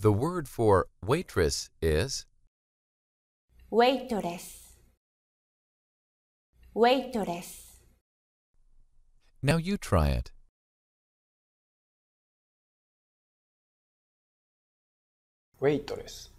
The word for waitress is waitress. Waitress. Now you try it. Waitress.